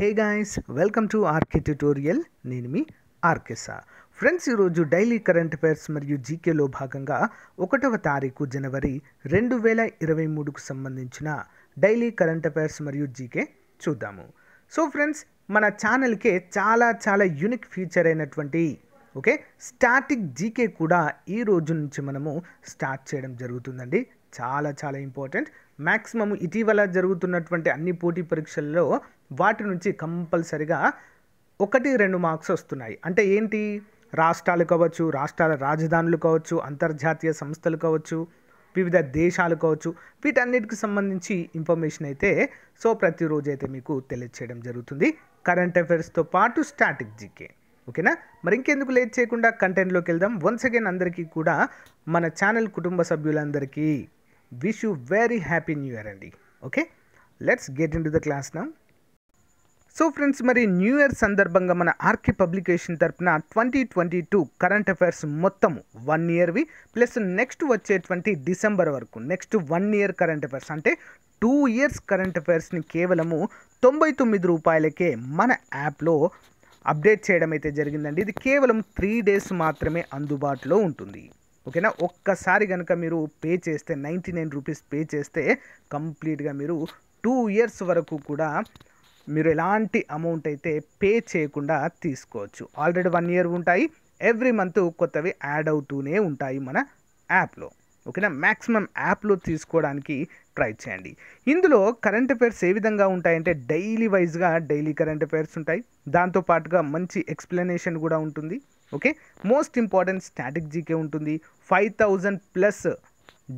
hey guys welcome to RK tutorial నేను మీ ఆర్కేసా ఫ్రెండ్స్ ఈరోజు డైలీ కరెంట్ అఫైర్స్ మరియు జీకేలో భాగంగా ఒకటవ తారీఖు జనవరి రెండు వేల ఇరవై మూడుకు సంబంధించిన డైలీ కరెంట్ అఫైర్స్ మరియు జీకే చూద్దాము సో ఫ్రెండ్స్ మన ఛానల్కే చాలా చాలా యూనిక్ ఫీచర్ అయినటువంటి ఓకే స్టాటిక్ జీకే కూడా ఈ రోజు నుంచి మనము స్టార్ట్ చేయడం జరుగుతుందండి చాలా చాలా ఇంపార్టెంట్ మ్యాక్సిమం ఇటీవల జరుగుతున్నటువంటి అన్ని పోటీ పరీక్షల్లో వాటి నుంచి కంపల్సరిగా ఒకటి రెండు మార్క్స్ వస్తున్నాయి అంటే ఏంటి రాష్ట్రాలు కావచ్చు రాష్ట్రాల రాజధానులు కావచ్చు అంతర్జాతీయ సంస్థలు కావచ్చు వివిధ దేశాలు కావచ్చు వీటన్నిటికి సంబంధించి ఇన్ఫర్మేషన్ అయితే సో ప్రతిరోజు అయితే మీకు తెలియచేయడం జరుగుతుంది కరెంట్ అఫైర్స్తో పాటు స్టాటిక్ జీకే ఓకేనా మరి ఇంకెందుకు లేట్ చేయకుండా కంటెంట్లోకి వెళ్దాం వన్స్ అగైన్ అందరికీ కూడా మన ఛానల్ కుటుంబ సభ్యులందరికీ wish you very happy new year అండి okay let's get into the class నా సో ఫ్రెండ్స్ మరి న్యూ ఇయర్ సందర్భంగా మన ఆర్కే పబ్లికేషన్ తరఫున twenty twenty two current affairs మొత్తం వన్ ఇయర్వి ప్లస్ నెక్స్ట్ వచ్చేటువంటి డిసెంబర్ వరకు next one year current affairs అంటే టూ ఇయర్స్ కరెంట్ అఫైర్స్ని కేవలము తొంభై తొమ్మిది రూపాయలకే మన యాప్లో అప్డేట్ చేయడం అయితే జరిగిందండి ఇది కేవలం త్రీ డేస్ మాత్రమే అందుబాటులో ఉంటుంది ఓకేనా ఒక్కసారి కనుక మీరు పే చేస్తే నైంటీ నైన్ రూపీస్ పే చేస్తే కంప్లీట్గా మీరు టూ ఇయర్స్ వరకు కూడా మీరు ఎలాంటి అమౌంట్ అయితే పే చేయకుండా తీసుకోవచ్చు ఆల్రెడీ వన్ ఇయర్ ఉంటాయి ఎవ్రీ మంత్ కొత్తవి యాడ్ అవుతూనే ఉంటాయి మన యాప్లో ఓకేనా మ్యాక్సిమం యాప్లో తీసుకోవడానికి ట్రై చేయండి ఇందులో కరెంట్ అఫైర్స్ ఏ విధంగా ఉంటాయంటే డైలీ వైజ్గా డైలీ కరెంట్ అఫైర్స్ ఉంటాయి దాంతోపాటుగా మంచి ఎక్స్ప్లెనేషన్ కూడా ఉంటుంది okay most important static GK ఉంటుంది five thousand plus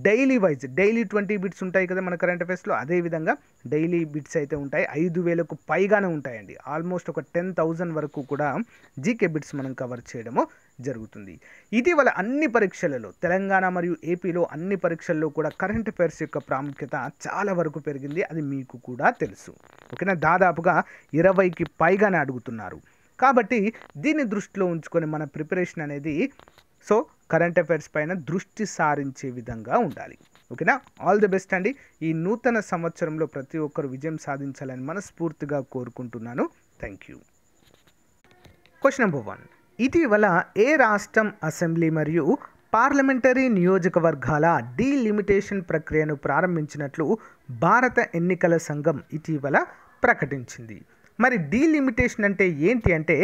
daily wise daily twenty bits ఉంటాయి కదా మన కరెంట్ అఫేర్స్లో అదేవిధంగా డైలీ బిట్స్ అయితే ఉంటాయి ఐదు వేలకు పైగానే ఉంటాయండి ఆల్మోస్ట్ ఒక టెన్ థౌజండ్ వరకు కూడా జీకే బిట్స్ మనం కవర్ చేయడము జరుగుతుంది ఇటీవల అన్ని పరీక్షలలో తెలంగాణ మరియు ఏపీలో అన్ని పరీక్షల్లో కూడా కరెంట్ అఫైర్స్ యొక్క ప్రాముఖ్యత చాలా వరకు పెరిగింది అది మీకు కూడా తెలుసు ఓకేనా దాదాపుగా ఇరవైకి పైగానే అడుగుతున్నారు కాబట్టి దీన్ని దృష్టిలో ఉంచుకొని మన ప్రిపరేషన్ అనేది సో కరెంట్ అఫైర్స్ పైన దృష్టి సారించే విధంగా ఉండాలి ఓకేనా ఆల్ ది బెస్ట్ అండి ఈ నూతన సంవత్సరంలో ప్రతి ఒక్కరు విజయం సాధించాలని మనస్ఫూర్తిగా కోరుకుంటున్నాను thank you question number one ఇటీవల ఏ రాష్ట్రం అసెంబ్లీ మరియు పార్లమెంటరీ నియోజకవర్గాల డీలిమిటేషన్ ప్రక్రియను ప్రారంభించినట్లు భారత ఎన్నికల సంఘం ఇటీవల ప్రకటించింది మరి డీలిమిటేషన్ అంటే ఏంటి అంటే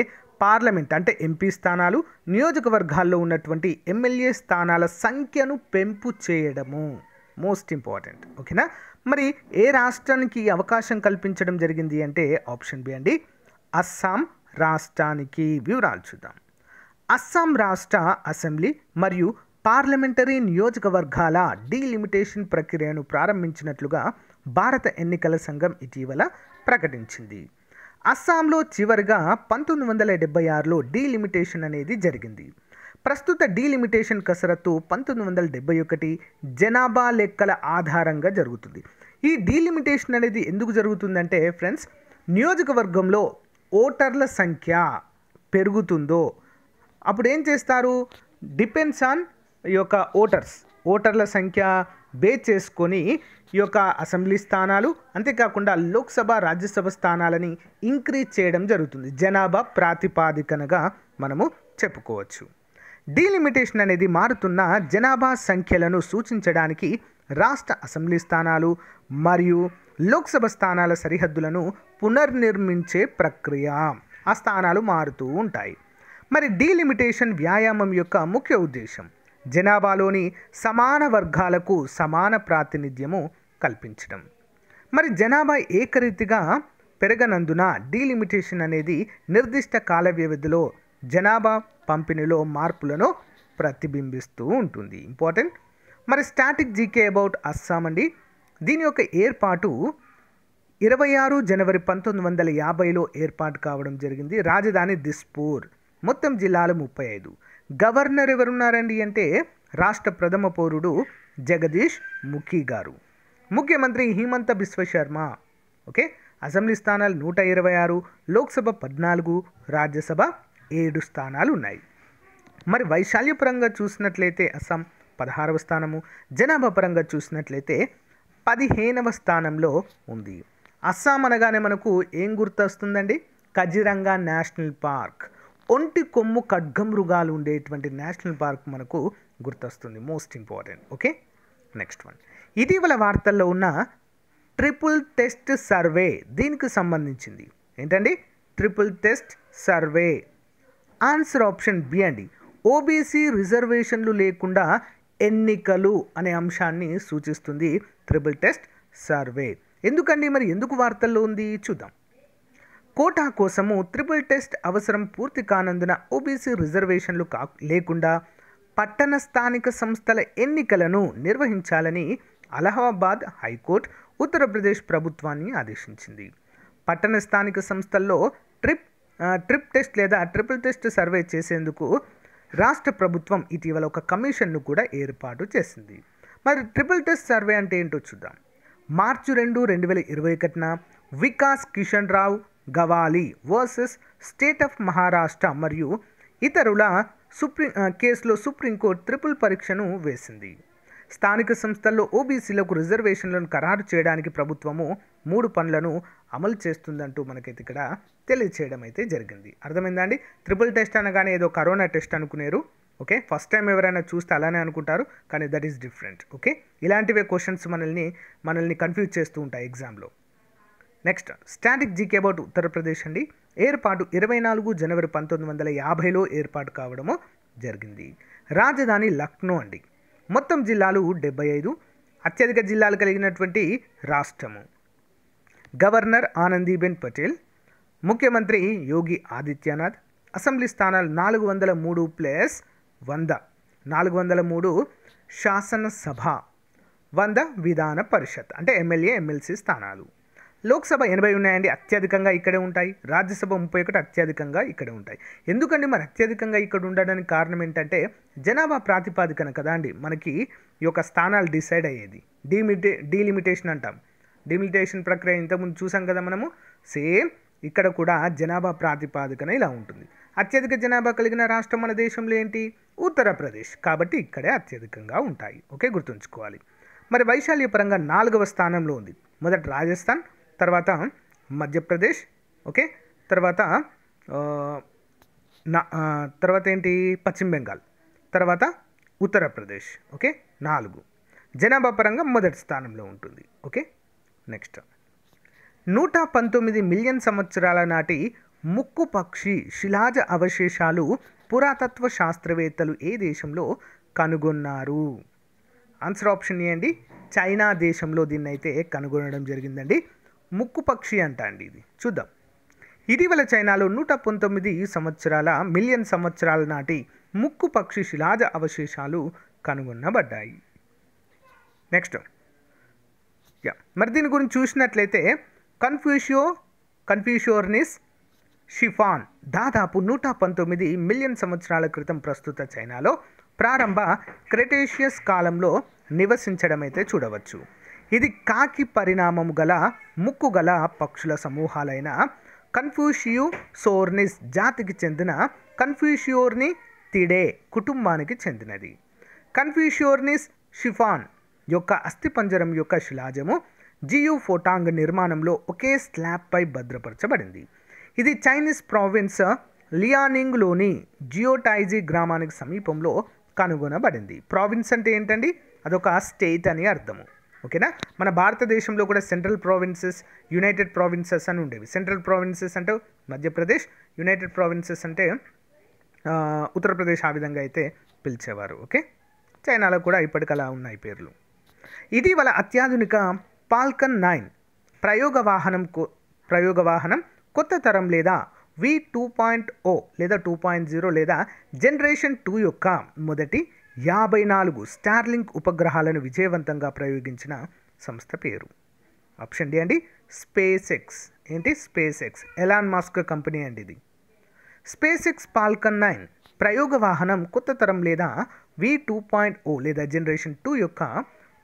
పార్లమెంట్ అంటే ఎంపీ స్థానాలు నియోజకవర్గాల్లో ఉన్నటువంటి ఎమ్మెల్యే స్థానాల సంఖ్యను పెంపు చేయడము మోస్ట్ ఇంపార్టెంట్ ఓకేనా మరి ఏ రాష్ట్రానికి అవకాశం కల్పించడం జరిగింది అంటే ఆప్షన్ బి అండి అస్సాం రాష్ట్రానికి వివరాలు చూద్దాం అస్సాం రాష్ట్ర అసెంబ్లీ మరియు పార్లమెంటరీ నియోజకవర్గాల డీలిమిటేషన్ ప్రక్రియను ప్రారంభించినట్లుగా భారత ఎన్నికల సంఘం ఇటీవల ప్రకటించింది అస్సాంలో చివరిగా పంతొమ్మిది వందల డెబ్బై ఆరులో డీలిమిటేషన్ అనేది జరిగింది ప్రస్తుత డీలిమిటేషన్ కసరత్తు పంతొమ్మిది వందల డెబ్బై ఒకటి జనాభా లెక్కల ఆధారంగా జరుగుతుంది ఈ డీలిమిటేషన్ అనేది ఎందుకు జరుగుతుందంటే ఫ్రెండ్స్ నియోజకవర్గంలో ఓటర్ల సంఖ్య పెరుగుతుందో అప్పుడు ఏం చేస్తారు డిపెండ్స్ ఆన్ ఈ యొక్క ఓటర్స్ ఓటర్ల సంఖ్య బేస్ చేసుకొని ఈ యొక్క అసెంబ్లీ స్థానాలు అంతేకాకుండా లోక్సభ రాజ్యసభ స్థానాలని ఇంక్రీజ్ చేయడం జరుగుతుంది జనాభా ప్రాతిపాదికనగా మనము చెప్పుకోవచ్చు డీలిమిటేషన్ అనేది మారుతున్న జనాభా సంఖ్యలను సూచించడానికి రాష్ట్ర అసెంబ్లీ స్థానాలు మరియు లోక్సభ స్థానాల సరిహద్దులను పునర్నిర్మించే ప్రక్రియ ఆ స్థానాలు మారుతూ ఉంటాయి మరి డీలిమిటేషన్ వ్యాయామం యొక్క ముఖ్య ఉద్దేశం జనాభాలోని సమాన వర్గాలకు సమాన ప్రాతినిధ్యము కల్పించడం మరి జనాభా ఏకరీతిగా పెరగనందున డీలిమిటేషన్ అనేది నిర్దిష్ట కాల వ్యవధిలో జనాభా పంపిణీలో మార్పులను ప్రతిబింబిస్తూ ఉంటుంది ఇంపార్టెంట్ మరి స్టాటిక్ జీకే అబౌట్ అస్సాం అండి దీని యొక్క ఏర్పాటు ఇరవై ఆరు జనవరి పంతొమ్మిది వందల యాభైలో ఏర్పాటు కావడం జరిగింది రాజధాని దిస్పూర్ మొత్తం జిల్లాలు ముప్పై ఐదు గవర్నర్ ఎవరున్నారండి అంటే రాష్ట్ర ప్రథమ పౌరుడు జగదీష్ ముఖీ గారు ముఖ్యమంత్రి హిమంత బిశ్వశర్మ ఓకే అసెంబ్లీ స్థానాలు నూట ఇరవై ఆరు లోక్సభ పద్నాలుగు రాజ్యసభ ఏడు స్థానాలు ఉన్నాయి మరి వైశాల్యపరంగా చూసినట్లయితే అస్సాం పదహారవ స్థానము జనాభా పరంగా చూసినట్లయితే పదిహేనవ స్థానంలో ఉంది అస్సాం అనగానే మనకు ఏం గుర్తొస్తుందండి కజిరంగా నేషనల్ పార్క్ ఒంటి కొమ్ము ఖడ్గమృగాలు ఉండేటువంటి నేషనల్ పార్క్ మనకు గుర్తొస్తుంది most important okay next one ఇటీవల వార్తల్లో ఉన్న ట్రిపుల్ టెస్ట్ సర్వే దీనికి సంబంధించింది ఏంటండి triple test survey answer option B అండి ఓబీసీ రిజర్వేషన్లు లేకుండా ఎన్నికలు అనే అంశాన్ని సూచిస్తుంది ట్రిపుల్ టెస్ట్ సర్వే ఎందుకండి మరి ఎందుకు వార్తల్లో ఉంది చూద్దాం కోటా కోసము త్రిపుల్ టెస్ట్ అవసరం పూర్తి కానందున ఓబీసీ రిజర్వేషన్లు కా లేకుండా పట్టణ స్థానిక సంస్థల ఎన్నికలను నిర్వహించాలని అలహాబాద్ హైకోర్టు ఉత్తరప్రదేశ్ ప్రభుత్వాన్ని ఆదేశించింది పట్టణ స్థానిక సంస్థల్లో ట్రిప్ ట్రిప్ టెస్ట్ లేదా ట్రిపుల్ టెస్ట్ సర్వే చేసేందుకు రాష్ట్ర ప్రభుత్వం ఇటీవల ఒక కమిషన్ను కూడా ఏర్పాటు చేసింది మరి ట్రిపుల్ టెస్ట్ సర్వే అంటే ఏంటో చూద్దాం మార్చి రెండు రెండు వేల ఇరవై ఒకటిన Vikas Kishan Rao Gawali versus state of Maharashtra మరియు ఇతరుల సుప్రీం కేసులో సుప్రీంకోర్టు ట్రిపుల్ పరీక్షను వేసింది స్థానిక సంస్థల్లో ఓబీసీలకు రిజర్వేషన్లను ఖరారు చేయడానికి ప్రభుత్వము మూడు పనులను అమలు చేస్తుందంటూ మనకైతే ఇక్కడ తెలియచేయడం అయితే జరిగింది అర్థమైందండి ట్రిపుల్ టెస్ట్ అనగానే ఏదో కరోనా టెస్ట్ అనుకునేరు ఓకే ఫస్ట్ టైం ఎవరైనా చూస్తే అలానే అనుకుంటారు కానీ దట్ ఈస్ డిఫరెంట్ ఓకే ఇలాంటివే క్వశ్చన్స్ మనల్ని మనల్ని కన్ఫ్యూజ్ చేస్తూ ఉంటాయి ఎగ్జామ్లో next static GK board Uttar Pradesh అండి ఏర్పాటు ఇరవై నాలుగు జనవరి పంతొమ్మిది వందల యాభైలో ఏర్పాటు కావడము జరిగింది రాజధాని లక్నో అండి మొత్తం జిల్లాలు డెబ్బై ఐదు అత్యధిక జిల్లాలు కలిగినటువంటి రాష్ట్రము గవర్నర్ ఆనందీబెన్ పటేల్ ముఖ్యమంత్రి యోగి ఆదిత్యనాథ్ అసెంబ్లీ స్థానాలు నాలుగు వందల మూడు ప్లస్ వంద నాలుగు వందల మూడు శాసనసభ వంద విధాన పరిషత్ అంటే ఎమ్మెల్యే ఎమ్మెల్సీ స్థానాలు లోక్సభ ఎనభై ఉన్నాయండి అత్యధికంగా ఇక్కడే ఉంటాయి రాజ్యసభ ముప్పై ఒకటి అత్యధికంగా ఇక్కడే ఉంటాయి ఎందుకండి మరి అత్యధికంగా ఇక్కడ ఉండడానికి కారణం ఏంటంటే జనాభా ప్రాతిపాదికన కదా అండి మనకి ఈ యొక్క స్థానాలు డిసైడ్ అయ్యేది డిమిటే డీలిమిటేషన్ అంటాం డిమిటేషన్ ప్రక్రియ ఇంతకుముందు చూసాం కదా మనము సేమ్ ఇక్కడ కూడా జనాభా ప్రాతిపాదికన ఇలా ఉంటుంది అత్యధిక జనాభా కలిగిన రాష్ట్రం మన దేశంలో ఏంటి ఉత్తరప్రదేశ్ కాబట్టి ఇక్కడే అత్యధికంగా ఉంటాయి ఓకే గుర్తుంచుకోవాలి మరి వైశాల్య పరంగా నాలుగవ స్థానంలో ఉంది మొదట రాజస్థాన్ తర్వాత మధ్యప్రదేశ్ ఓకే తర్వాత నా తర్వాత ఏంటి పశ్చిమ బెంగాల్ తర్వాత ఉత్తరప్రదేశ్ ఓకే నాలుగు జనాభా పరంగా మొదటి స్థానంలో ఉంటుంది ఓకే నెక్స్ట్ నూట పంతొమ్మిది మిలియన్ సంవత్సరాల నాటి ముక్కు పక్షి శిలాజ అవశేషాలు పురాతత్వ శాస్త్రవేత్తలు ఏ దేశంలో కనుగొన్నారు ఆన్సర్ ఆప్షన్ ఏ అండి చైనా దేశంలో దీన్నైతే కనుగొనడం జరిగిందండి ముక్కు పక్షి అంట అండి ఇది చూద్దాం ఇటీవల చైనాలో నూట పంతొమ్మిది సంవత్సరాల మిలియన్ సంవత్సరాల నాటి ముక్కు పక్షి శిలాజ అవశేషాలు కనుగొనబడ్డాయి నెక్స్ట్ యా మరి దీని గురించి చూసినట్లయితే కన్ఫ్యూషియో కన్ఫ్యూషియోర్నిస్ షిఫాన్ దాదాపు నూట పంతొమ్మిది మిలియన్ సంవత్సరాల క్రితం ప్రస్తుత చైనాలో ప్రారంభ క్రెటేషియస్ కాలంలో నివసించడమైతే చూడవచ్చు ఇది కాకి పరిణామము గల ముక్కు గల పక్షుల సమూహాలైన కన్ఫ్యూషియో సోర్నిస్ జాతికి చెందిన కన్ఫ్యూషియోర్ని తిడే కుటుంబానికి చెందినది కన్ఫ్యూషియోర్నిస్ షిఫాన్ యొక్క అస్థిపంజరం యొక్క శిలాజము జియు ఫోటాంగ్ నిర్మాణంలో ఒకే స్లాబ్పై భద్రపరచబడింది ఇది చైనీస్ ప్రావిన్స్ లియానింగ్లోని జియోటైజీ గ్రామానికి సమీపంలో కనుగొనబడింది ప్రావిన్స్ అంటే ఏంటండి అదొక స్టేట్ అని అర్థము ఓకేనా మన భారతదేశంలో కూడా సెంట్రల్ ప్రావిన్సెస్ యునైటెడ్ ప్రావిన్సెస్ అని ఉండేవి సెంట్రల్ ప్రావిన్సెస్ అంటే మధ్యప్రదేశ్ యునైటెడ్ ప్రావిన్సెస్ అంటే ఉత్తరప్రదేశ్ ఆ విధంగా అయితే పిలిచేవారు ఓకే చైనాలో కూడా ఇప్పటికలా ఉన్నాయి పేర్లు ఇటీవల అత్యాధునిక పాల్కన్ నైన్ ప్రయోగ వాహనం ప్రయోగ వాహనం కొత్త తరం లేదా వి టూ పాయింట్ ఓ లేదా టూ పాయింట్ జీరో లేదా జనరేషన్ టూ యొక్క మొదటి యాభై నాలుగు స్టార్లింక్ ఉపగ్రహాలను విజయవంతంగా ప్రయోగించిన సంస్థ పేరు ఆప్షన్ డి అండి స్పేస్ ఎక్స్ ఏంటి space X Elon Musk company అండి ఇది స్పేస్ ఎక్స్ పాల్కన్ నైన్ ప్రయోగ వాహనం కొత్త తరం లేదా వి టూ పాయింట్ ఓ లేదా జనరేషన్ టూ యొక్క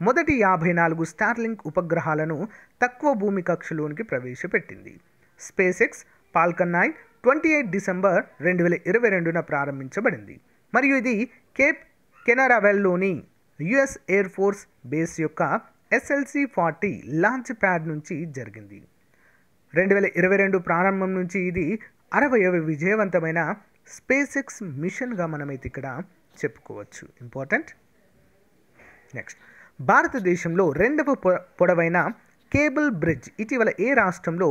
మొదటి యాభై నాలుగు స్టార్లింక్ ఉపగ్రహాలను తక్కువ భూమి కక్షలోనికి ప్రవేశపెట్టింది space X falcon nine twenty eight December రెండు వేల ఇరవై రెండున ప్రారంభించబడింది మరియు ఇది కేప్ కెనరావెల్లోని యుఎస్ ఎయిర్ ఫోర్స్ బేస్ యొక్క ఎస్ఎల్సి ఫార్టీ లాంచ్ ప్యాడ్ నుంచి జరిగింది రెండు వేల ఇరవై రెండు ప్రారంభం నుంచి ఇది అరవయవ విజయవంతమైన స్పేస్ ఎక్స్ మిషన్గా మనమైతే ఇక్కడ చెప్పుకోవచ్చు ఇంపార్టెంట్ నెక్స్ట్ భారతదేశంలో రెండవ పొడవైన కేబుల్ బ్రిడ్జ్ ఇటీవల ఏ రాష్ట్రంలో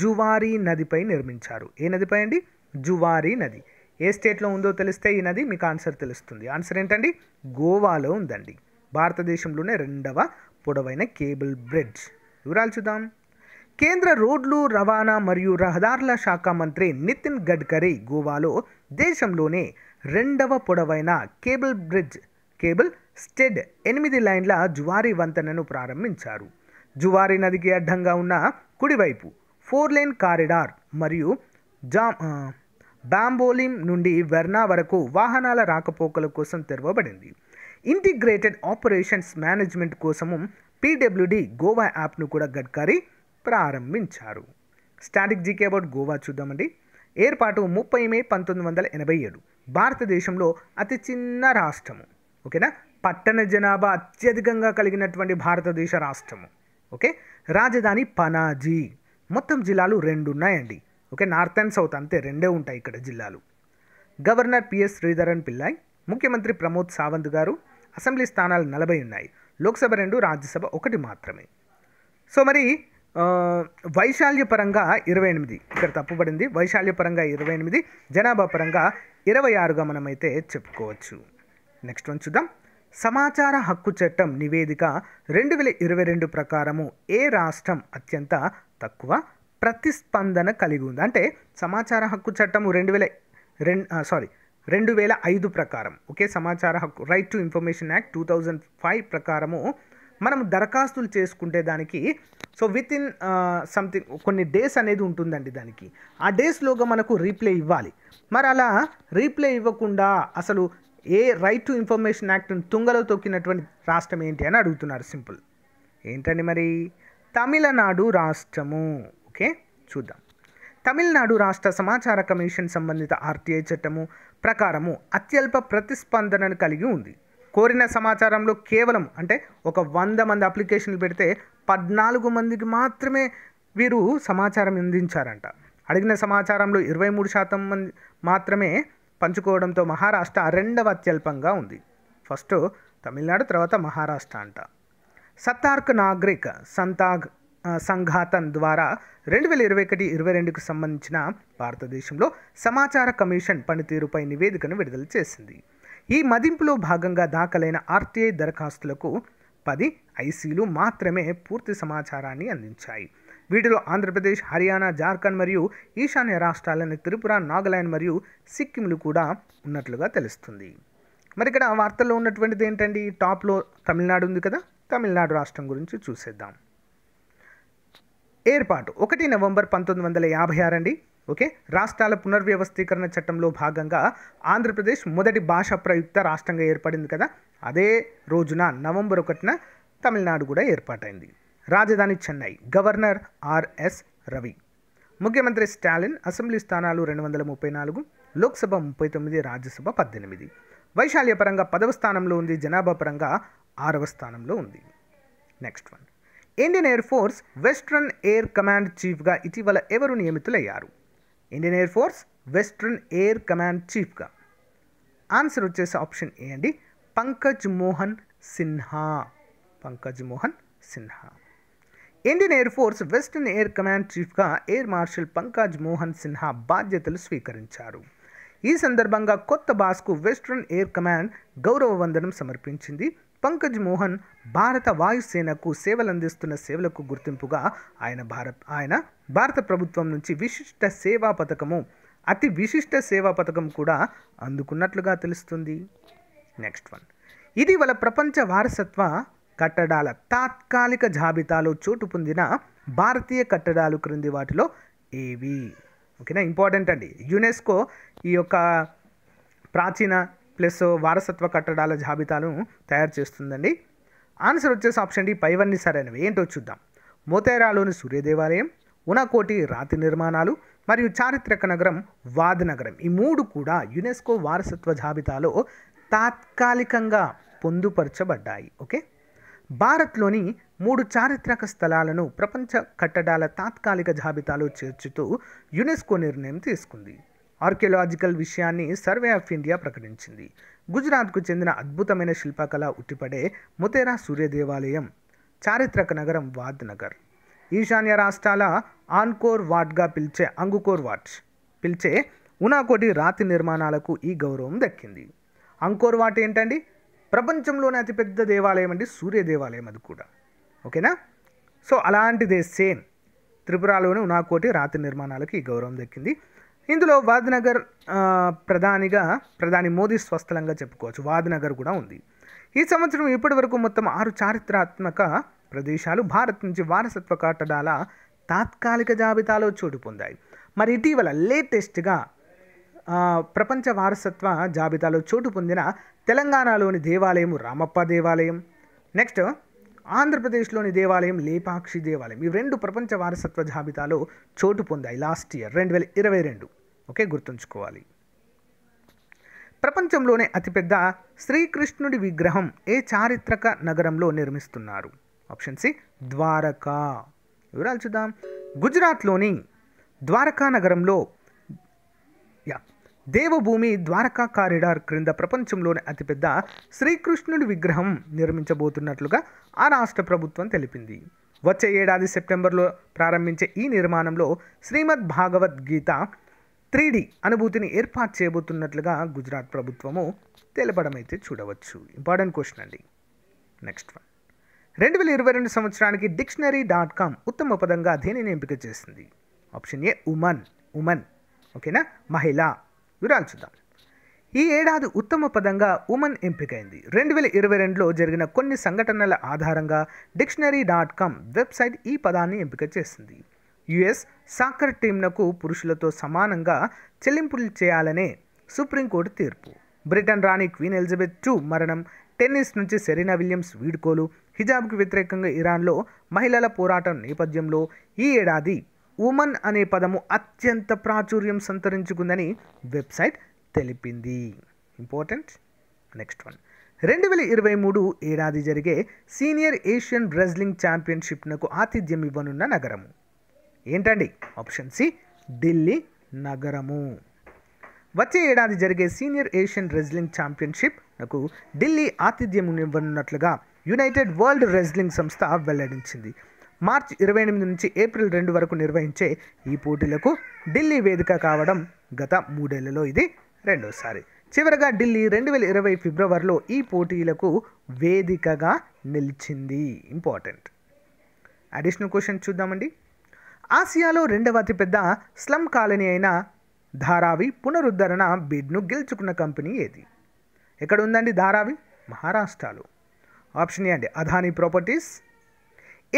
జువారీ నదిపై నిర్మించారు ఏ నదిపై అండి జువారీ నది ఏ స్టేట్లో ఉందో తెలిస్తే ఈ నది మీకు ఆన్సర్ తెలుస్తుంది ఆన్సర్ ఏంటండి గోవాలో ఉందండి భారతదేశంలోనే రెండవ పొడవైన కేబుల్ బ్రిడ్జ్ వివరాలు చూద్దాం కేంద్ర రోడ్లు రవాణా మరియు రహదారుల శాఖ మంత్రి నితిన్ గడ్కరీ గోవాలో దేశంలోనే రెండవ పొడవైన కేబుల్ బ్రిడ్జ్ కేబుల్ స్టెడ్ ఎనిమిది లైన్ల జువారి వంతెనను ప్రారంభించారు జువారి నదికి అడ్డంగా ఉన్న కుడివైపు ఫోర్ లైన్ కారిడార్ మరియు జామ్ బాంబోలిం నుండి వెర్నా వరకు వాహనాల రాకపోకల కోసం తెరవబడింది ఇంటిగ్రేటెడ్ ఆపరేషన్స్ మేనేజ్మెంట్ కోసము పీడబ్ల్యూడి గోవా యాప్ను కూడా గడ్కరీ ప్రారంభించారు స్టాటిక్ జీకే అబౌట్ గోవా చూద్దామండి ఏర్పాటు ముప్పై మే పంతొమ్మిది వందల ఎనభై ఏడు భారతదేశంలో అతి చిన్న రాష్ట్రము ఓకేనా పట్టణ జనాభా అత్యధికంగా కలిగినటువంటి భారతదేశ రాష్ట్రము ఓకే రాజధాని పనాజీ మొత్తం జిల్లాలు రెండు ఉన్నాయండి ఓకే నార్త్ అండ్ సౌత్ అంతే రెండే ఉంటాయి ఇక్కడ జిల్లాలు గవర్నర్ పిఎస్ శ్రీధరన్ పిల్లాయ్ ముఖ్యమంత్రి ప్రమోద్ సావంత్ గారు అసెంబ్లీ స్థానాలు నలభై ఉన్నాయి లోక్సభ రెండు రాజ్యసభ ఒకటి మాత్రమే సో మరి వైశాల్యపరంగా ఇరవై ఎనిమిది ఇక్కడ తప్పుపడింది వైశాల్యపరంగా ఇరవై ఎనిమిది జనాభా పరంగా ఇరవై ఆరుగా మనమైతే చెప్పుకోవచ్చు నెక్స్ట్ వన్ చూద్దాం సమాచార హక్కు చట్టం నివేదిక రెండు వేల ఇరవై రెండు ప్రకారము ఏ రాష్ట్రం అత్యంత తక్కువ ప్రతిస్పందన కలిగి ఉంది అంటే సమాచార హక్కు చట్టం రెండు వేల రెండు సారీ రెండు వేల ఐదు ప్రకారం ఓకే సమాచార హక్కు right to information act two thousand five ప్రకారము మనం దరఖాస్తులు చేసుకుంటే దానికి సో విత్ ఇన్ సంథింగ్ కొన్ని డేస్ అనేది ఉంటుందండి దానికి ఆ డేస్లోగా మనకు రీప్లే ఇవ్వాలి మరి అలా రీప్లే ఇవ్వకుండా అసలు ఏ రైట్ టు ఇన్ఫర్మేషన్ యాక్ట్ను తుంగలో తొక్కినటువంటి రాష్ట్రం ఏంటి అని అడుగుతున్నారు సింపుల్ ఏంటండి మరి తమిళనాడు రాష్ట్రము ఓకే చూద్దాం తమిళనాడు రాష్ట్ర సమాచార కమిషన్ సంబంధిత ఆర్టీఐ చట్టము ప్రకారము అత్యల్ప ప్రతిస్పందనను కలిగి ఉంది కోరిన సమాచారంలో కేవలం అంటే ఒక వంద మంది అప్లికేషన్లు పెడితే పద్నాలుగు మందికి మాత్రమే వీరు సమాచారం అందించారంట అడిగిన సమాచారంలో ఇరవై మూడు శాతం మంది మాత్రమే పంచుకోవడంతో మహారాష్ట్ర రెండవ అత్యల్పంగా ఉంది ఫస్ట్ తమిళనాడు తర్వాత మహారాష్ట్ర అంట సత్తార్క్ నాగరిక సంతాగ్ సంఘాతం ద్వారా రెండు వేల ఇరవై ఒకటి ఇరవై రెండుకు సంబంధించిన భారతదేశంలో సమాచార కమిషన్ పనితీరుపై నివేదికను విడుదల చేసింది ఈ మదింపులో భాగంగా దాఖలైన ఆర్టీఐ దరఖాస్తులకు పది ఐసీలు మాత్రమే పూర్తి సమాచారాన్ని అందించాయి వీటిలో ఆంధ్రప్రదేశ్ హర్యానా జార్ఖండ్ మరియు ఈశాన్య రాష్ట్రాలైన త్రిపుర నాగాలాండ్ మరియు సిక్కింలు కూడా ఉన్నట్లుగా తెలుస్తుంది మరి ఇక్కడ వార్తల్లో ఉన్నటువంటిది ఏంటండి టాప్లో తమిళనాడు ఉంది కదా తమిళనాడు రాష్ట్రం గురించి చూసేద్దాం ఏర్పాటు ఒకటి నవంబర్ పంతొమ్మిది వందల యాభై అండి ఓకే రాష్ట్రాల పునర్వ్యవస్థీకరణ చట్టంలో భాగంగా ఆంధ్రప్రదేశ్ మొదటి భాష ప్రయుక్త రాష్ట్రంగా ఏర్పడింది కదా అదే రోజున నవంబర్ ఒకటిన తమిళనాడు కూడా ఏర్పాటైంది రాజధాని చెన్నై గవర్నర్ ఆర్ఎస్ రవి ముఖ్యమంత్రి స్టాలిన్ అసెంబ్లీ స్థానాలు రెండు వందల ముప్పై నాలుగు లోక్సభ ముప్పై తొమ్మిది రాజ్యసభ పద్దెనిమిది వైశాల్య పరంగా పదవ స్థానంలో ఉంది జనాభా పరంగా ఆరవ స్థానంలో ఉంది next one Indian air force western air command చీఫ్గా ఇటీవల ఎవరు నియమితులయ్యారు Indian air force western air command చీఫ్గా ఆన్సర్ వచ్చేసి ఆప్షన్ ఏ అండి Pankaj Mohan Sinha Pankaj Mohan Sinha Indian air force western air command చీఫ్గా ఎయిర్ మార్షల్ పంకజ్ మోహన్ సిన్హా బాధ్యతలు స్వీకరించారు ఈ సందర్భంగా కొత్త బాస్కు వెస్ట్రన్ ఎయిర్ కమాండ్ గౌరవ వందనం సమర్పించింది పంకజ్ మోహన్ భారత వాయుసేనకు సేవలందిస్తున్న సేవలకు గుర్తింపుగా ఆయన భారత్ ఆయన భారత ప్రభుత్వం నుంచి విశిష్ట సేవా పథకము అతి విశిష్ట సేవా పథకం కూడా అందుకున్నట్లుగా తెలుస్తుంది నెక్స్ట్ వన్ ఇటీవల ప్రపంచ వారసత్వ కట్టడాల తాత్కాలిక జాబితాలో చోటు పొందిన భారతీయ కట్టడాలు క్రింది వాటిలో ఏవి ఓకేనా ఇంపార్టెంట్ అండి యునెస్కో ఈ యొక్క ప్రాచీన ప్లస్ వారసత్వ కట్టడాల జాబితాను తయారు చేస్తుందండి ఆన్సర్ వచ్చేసి ఆప్షన్ డి పైవన్నీ సరైనవి ఏంటో చూద్దాం మోతేరాలోని సూర్యదేవాలయం ఉనకోటి రాతి నిర్మాణాలు మరియు చారిత్రక నగరం వాద్ నగరం ఈ మూడు కూడా యునెస్కో వారసత్వ జాబితాలో తాత్కాలికంగా పొందుపరచబడ్డాయి ఓకే భారత్లోని మూడు చారిత్రక స్థలాలను ప్రపంచ కట్టడాల తాత్కాలిక జాబితాలో చేర్చుతూ యునెస్కో నిర్ణయం తీసుకుంది ఆర్కియలాజికల్ విషయాన్ని సర్వే ఆఫ్ ఇండియా ప్రకటించింది గుజరాత్కు చెందిన అద్భుతమైన శిల్పకళ ఉట్టిపడే ముతేరా సూర్య దేవాలయం చారిత్రక నగరం వాద్ నగర్ ఈశాన్య రాష్ట్రాల ఆన్కోర్ వాట్గా పిలిచే అంగుకోర్ వాట్ పిలిచే ఉనాకోటి రాతి నిర్మాణాలకు ఈ గౌరవం దక్కింది అంకోర్ వాట్ ఏంటండి ప్రపంచంలోనే అతిపెద్ద దేవాలయం అండి సూర్య దేవాలయం అది కూడా ఓకేనా సో అలాంటిదే సేమ్ త్రిపురలోని ఉనాకోటి రాతి నిర్మాణాలకు ఈ గౌరవం దక్కింది ఇందులో వాద్నగర్ ప్రధానిగా ప్రధాని మోదీ స్వస్థలంగా చెప్పుకోవచ్చు వాద్నగర్ కూడా ఉంది ఈ సంవత్సరం ఇప్పటి వరకు మొత్తం ఆరు చారిత్రాత్మక ప్రదేశాలు భారత్ నుంచి వారసత్వ కట్టడాల తాత్కాలిక జాబితాలో చోటు పొందాయి మరి ఇటీవల లేటెస్ట్గా ప్రపంచ వారసత్వ జాబితాలో చోటు పొందిన తెలంగాణలోని దేవాలయం రామప్ప దేవాలయం నెక్స్ట్ ఆంధ్రప్రదేశ్లోని దేవాలయం లేపాక్షి దేవాలయం ఇవి రెండు ప్రపంచ వారసత్వ జాబితాలో చోటు పొందాయి లాస్ట్ ఇయర్ రెండు వేల ఇరవై రెండు ఓకే గుర్తుంచుకోవాలి ప్రపంచంలోనే అతిపెద్ద శ్రీకృష్ణుడి విగ్రహం ఏ చారిత్రక నగరంలో నిర్మిస్తున్నారు ఆప్షన్ సి ద్వారకా వివరాలు చూద్దాం గుజరాత్లోని ద్వారకా నగరంలో యా దేవభూమి ద్వారకా కారిడార్ క్రింద ప్రపంచంలోని అతిపెద్ద శ్రీకృష్ణుడి విగ్రహం నిర్మించబోతున్నట్లుగా ఆ రాష్ట్ర ప్రభుత్వం తెలిపింది వచ్చే ఏడాది సెప్టెంబర్లో ప్రారంభించే ఈ నిర్మాణంలో శ్రీమద్ భాగవద్గీత త్రీడీ అనుభూతిని ఏర్పాటు చేయబోతున్నట్లుగా గుజరాత్ ప్రభుత్వము తెలపడమైతే చూడవచ్చు ఇంపార్టెంట్ క్వశ్చన్ అండి నెక్స్ట్ వన్ రెండు వేల ఇరవై రెండు సంవత్సరానికి డిక్షనరీ డాట్ కామ్ ఉత్తమ పదంగా దేనిని ఎంపిక చేసింది ఆప్షన్ ఏ ఉమన్ ఉమన్ ఓకేనా మహిళ వివరాలు చూద్దాం ఈ ఏడాది ఉత్తమ పదంగా ఉమన్ ఎంపికైంది రెండు వేల ఇరవై రెండులో జరిగిన కొన్ని సంఘటనల ఆధారంగా డిక్షనరీ డాట్ కామ్ వెబ్సైట్ ఈ పదాన్ని ఎంపిక చేసింది యుఎస్ సాకర్ టీంలకు పురుషులతో సమానంగా చెల్లింపులు చేయాలనే సుప్రీంకోర్టు తీర్పు బ్రిటన్ రాణి క్వీన్ ఎలిజబెత్ టూ మరణం టెన్నిస్ నుంచి సెరీనా విలియమ్స్ వీడ్కోలు హిజాబ్కి వ్యతిరేకంగా ఇరాన్లో మహిళల పోరాటం నేపథ్యంలో ఈ ఏడాది ఉమన్ అనే పదము అత్యంత ప్రాచుర్యం సంతరించుకుందని వెబ్సైట్ తెలిపింది ఇంపార్టెంట్ నెక్స్ట్ వన్ రెండు వేల ఇరవై మూడు ఏడాది జరిగే సీనియర్ ఏషియన్ రెజ్లింగ్ ఛాంపియన్షిప్నకు ఆతిథ్యం ఇవ్వనున్న నగరము ఏంటండి ఆప్షన్ సి ఢిల్లీ నగరము వచ్చే ఏడాది జరిగే సీనియర్ ఏషియన్ రెజ్లింగ్ ఛాంపియన్షిప్ నాకు ఢిల్లీ ఆతిథ్యం ఇవ్వనున్నట్లుగా యునైటెడ్ వరల్డ్ రెజ్లింగ్ సంస్థ వెల్లడించింది మార్చి ఇరవై ఎనిమిది నుంచి ఏప్రిల్ రెండు వరకు నిర్వహించే ఈ పోటీలకు ఢిల్లీ వేదిక కావడం గత మూడేళ్లలో ఇది రెండోసారి చివరగా ఢిల్లీ రెండు వేల ఇరవై ఫిబ్రవరిలో ఈ పోటీలకు వేదికగా నిలిచింది ఇంపార్టెంట్ అడిషనల్ క్వశ్చన్ చూద్దామండి ఆసియాలో రెండవ అతిపెద్ద స్లమ్ కాలనీ అయిన ధారావి పునరుద్ధరణ బిడ్ను గెలుచుకున్న కంపెనీ ఏది ఎక్కడ ఉందండి ధారావి మహారాష్ట్రలో ఆప్షన్ ఏ అండి Adani properties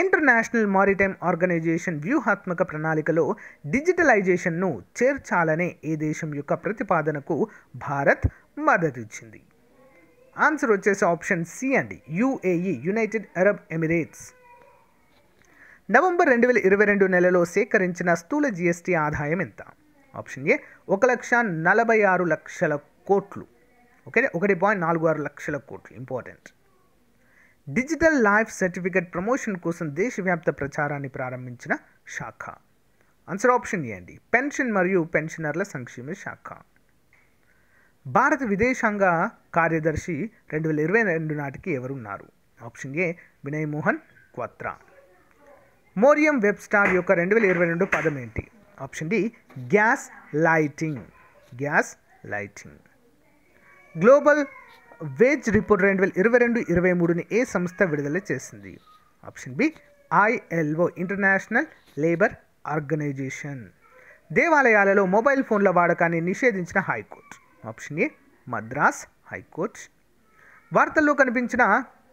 international maritime organization వ్యూహాత్మక ప్రణాళికలో డిజిటలైజేషన్ను చేర్చాలనే ఏ దేశం యొక్క ప్రతిపాదనకు భారత్ మద్దతిచ్చింది ఆన్సర్ వచ్చేసి ఆప్షన్ సి అండి UAE united Arab Emirates November రెండు వేల ఇరవై రెండు నెలలో సేకరించిన స్థూల జీఎస్టీ ఆదాయం ఎంత ఆప్షన్ ఏ ఒక లక్ష నలభై ఆరు లక్షల కోట్లు ఓకే ఒకటి పాయింట్ నాలుగు ఆరు లక్షల కోట్లు important digital life certificate promotion కోసం దేశవ్యాప్త ప్రచారాన్ని ప్రారంభించిన శాఖ ఆన్సర్ ఆప్షన్ ఏ అండి పెన్షన్ మరియు పెన్షనర్ల సంక్షేమ శాఖ భారత విదేశాంగ కార్యదర్శి రెండు వేల ఇరవై రెండు నాటికి ఎవరున్నారు option A Vinay Mohan Kwatra Merriam Webster యొక్క రెండు వేల ఇరవై రెండు పదం ఏంటి option D gas lighting gas lighting global wage report రెండు వేల ఇరవై రెండు ఇరవై మూడుని ఏ సంస్థ విడుదల చేసింది option B ILO international labour organization దేవాలయాలలో మొబైల్ ఫోన్ల వాడకాన్ని నిషేధించిన high court option A Madras high court వార్తల్లో కనిపించిన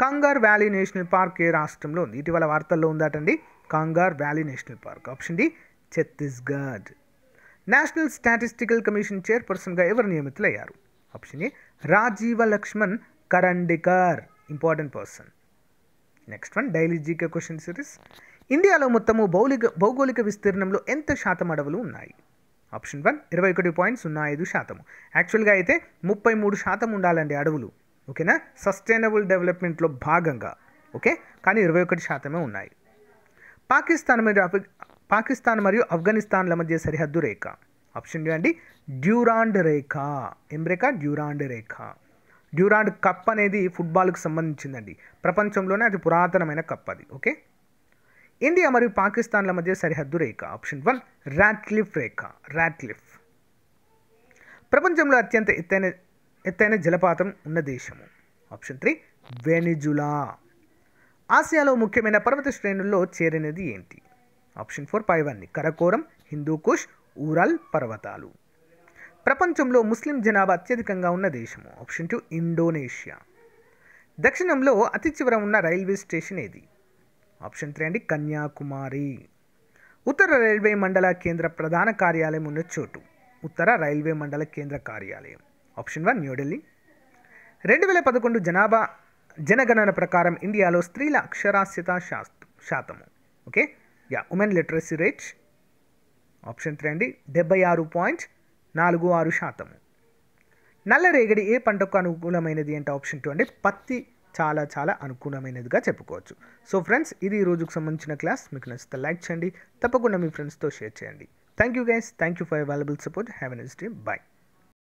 కంగర్ వ్యాలీ నేషనల్ పార్క్ ఏ రాష్ట్రంలో ఉంది ఇటీవల వార్తల్లో ఉందాటండి Kangar valley national park option D Chhattisgarh national statistical commission చైర్పర్సన్గా ఎవరు నియమితులయ్యారు option A Rajeev Lakshman Karandikar important person next one daily GK question series ఇండియాలో మొత్తము భౌలిక భౌగోళిక విస్తీర్ణంలో ఎంత శాతం అడవులు ఉన్నాయి ఆప్షన్ వన్ ఇరవై ఒకటి పాయింట్ సున్నా ఐదు శాతం యాక్చువల్గా అయితే ముప్పై మూడు శాతం ఉండాలండి అడవులు ఓకేనా సస్టైనబుల్ డెవలప్మెంట్లో భాగంగా ఓకే కానీ ఇరవై ఒకటి శాతమే ఉన్నాయి పాకిస్తాన్ మరియు పాకిస్తాన్ మరియు ఆఫ్ఘనిస్తాన్ల మధ్య సరిహద్దు రేఖ ఆప్షన్ డి అండి డ్యూరాండ్ రేఖ ఏం రేఖ డ్యూరాండ్ రేఖ డ్యూరాండ్ కప్ అనేది ఫుట్బాల్కి సంబంధించిందండి ప్రపంచంలోనే అతి పురాతనమైన కప్ అది ఓకే ఇండియా మరియు పాకిస్తాన్ల మధ్య సరిహద్దు రేఖ ఆప్షన్ వన్ ర్యాట్లిఫ్ రేఖ ర్యాట్లిఫ్ ప్రపంచంలో అత్యంత ఎత్తైన ఎత్తైన జలపాతం ఉన్న దేశము ఆప్షన్ త్రీ వెనిజులా ఆసియాలో ముఖ్యమైన పర్వత శ్రేణుల్లో చేరినది ఏంటి ఆప్షన్ ఫోర్ పైవన్నీ కరకోరం హిందూకుష్ ఊరాల్ పర్వతాలు ప్రపంచంలో ముస్లిం జనాభా అత్యధికంగా ఉన్న దేశము ఆప్షన్ టూ ఇండోనేషియా దక్షిణంలో అతి చివర ఉన్న రైల్వే స్టేషన్ ఏది ఆప్షన్ త్రీ అండి కన్యాకుమారి ఉత్తర రైల్వే మండల కేంద్ర ప్రధాన కార్యాలయం ఉన్న చోటు ఉత్తర రైల్వే మండల కేంద్ర కార్యాలయం ఆప్షన్ వన్ న్యూఢిల్లీ రెండు వేల పదకొండు జనాభా జనగణన ప్రకారం ఇండియాలో స్త్రీల అక్షరాస్యత శాతము okay ya women literacy rate option three అండి డెబ్బై ఆరు పాయింట్ నాలుగు ఆరు శాతము నల్లరేగడి ఏ పంటకు అనుకూలమైనది అంటే ఆప్షన్ టూ అంటే పత్తి చాలా చాలా అనుకూలమైనదిగా చెప్పుకోవచ్చు సో ఫ్రెండ్స్ ఇది ఈ రోజుకు సంబంధించిన క్లాస్ మీకు నచ్చితే లైక్ చేయండి తప్పకుండా మీ ఫ్రెండ్స్తో షేర్ చేయండి thank you guys thank you for available support have nice day bye